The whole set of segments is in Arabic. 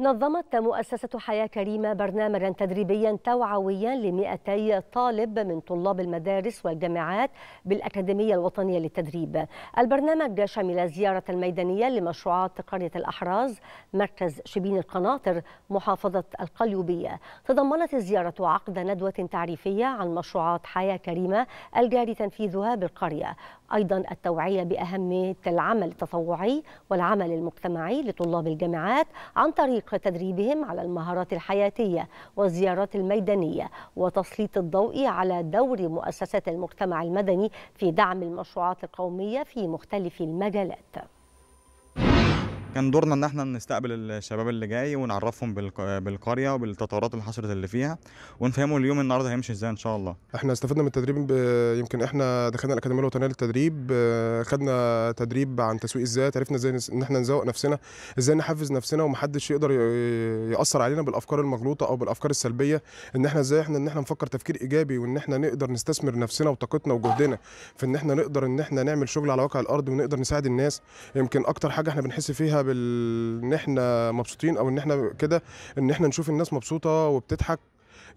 نظمت مؤسسة حياة كريمة برنامجا تدريبيا توعويا ل 200 طالب من طلاب المدارس والجامعات بالأكاديمية الوطنية للتدريب البرنامج شمل زيارة الميدانية لمشروعات قرية الأحراز مركز شبين القناطر محافظة القليوبية تضمنت الزيارة عقد ندوة تعريفية عن مشروعات حياة كريمة الجاري تنفيذها بالقرية أيضا التوعية بأهمية العمل التطوعي والعمل المجتمعي لطلاب الجامعات عن طريق وفق تدريبهم على المهارات الحياتية والزيارات الميدانية وتسليط الضوء على دور مؤسسات المجتمع المدني في دعم المشروعات القومية في مختلف المجالات كان دورنا ان احنا نستقبل الشباب اللي جاي ونعرفهم بالقريه وبالتطورات اللي حصلت اللي فيها ونفهمهم اليوم النهارده هيمشي ازاي ان شاء الله احنا استفدنا من التدريب يمكن احنا دخلنا الاكاديميه الوطنيه للتدريب آه، خدنا تدريب عن تسويق الذات عرفنا ازاي ان احنا نزوق نفسنا ازاي نحفز نفسنا ومحدش يقدر ياثر علينا بالافكار المغلوطه او بالافكار السلبيه ان احنا ازاي احنا ان احنا نفكر تفكير ايجابي وان احنا نقدر نستثمر نفسنا وطاقتنا وجهدنا في ان احنا نقدر ان احنا نعمل شغل على واقع الارض ونقدر نساعد الناس يمكن اكتر حاجه احنا بنحس فيها بسبب ان احنا مبسوطين او ان احنا كده ان احنا نشوف الناس مبسوطه وبتضحك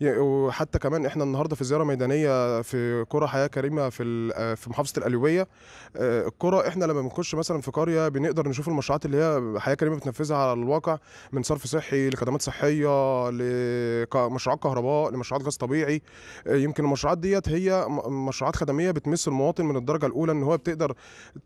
وحتى كمان احنا النهارده في زياره ميدانيه في كره حياه كريمه في آه، في محافظه الاليويه آه، الكره احنا لما بنخش مثلا في قريه بنقدر نشوف المشروعات اللي هي حياه كريمه بتنفذها على الواقع من صرف صحي لخدمات صحيه لمشروعات كهرباء لمشروعات غاز طبيعي آه، يمكن المشروعات ديت هي مشروعات خدميه بتمس المواطن من الدرجه الاولى ان هو بتقدر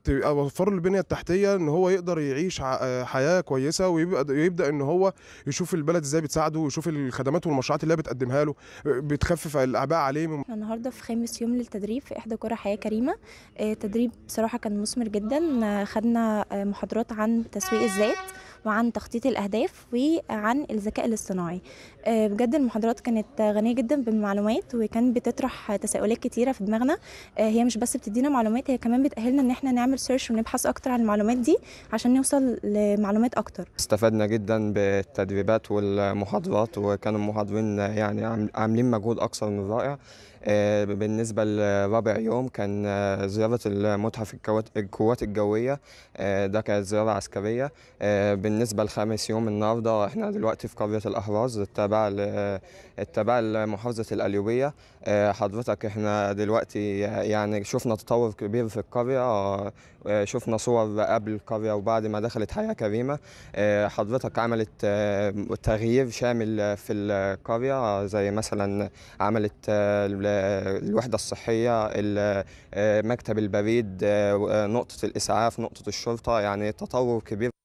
توفر له البنيه التحتيه ان هو يقدر يعيش حياه كويسه ويبدا ان هو يشوف البلد ازاي بتساعده ويشوف الخدمات والمشروعات اللي هي بتقدمها بنقدمها له بتخفف الاعباء عليه النهارده في خامس يوم للتدريب في احدى كره حياه كريمه آه، التدريب بصراحه كان مثمر جدا آه، خدنا آه، محاضرات عن تسويق الذات وعن تخطيط الأهداف وعن الذكاء الاصطناعي آه، بجد المحاضرات كانت غنية جدا بالمعلومات وكان بتطرح تساؤلات كتيرة في دماغنا آه، هي مش بس بتدينا معلومات هي كمان بتأهلنا إن احنا نعمل سيرش ونبحث أكتر عن المعلومات دي عشان نوصل لمعلومات أكتر استفدنا جدا بالتدريبات والمحاضرات وكان المحاضرين يعني عاملين مجهود أكثر من رائع آه، بالنسبة لرابع يوم كان آه، زيارة المتحف القوات الجوية آه، ده كانت زيارة عسكرية بالنسبة لخامس يوم النهاردة احنا دلوقتي في قرية الأحراز التابعة التابعة لمحافظة الأليوبية حضرتك احنا دلوقتي يعني شفنا تطور كبير في القرية شفنا صور قبل القرية وبعد ما دخلت حياة كريمة حضرتك عملت تغيير شامل في القرية زي مثلا عملت الوحده الصحيه آه، مكتب البريد آه، آه، نقطه الاسعاف نقطه الشرطه يعني تطور كبير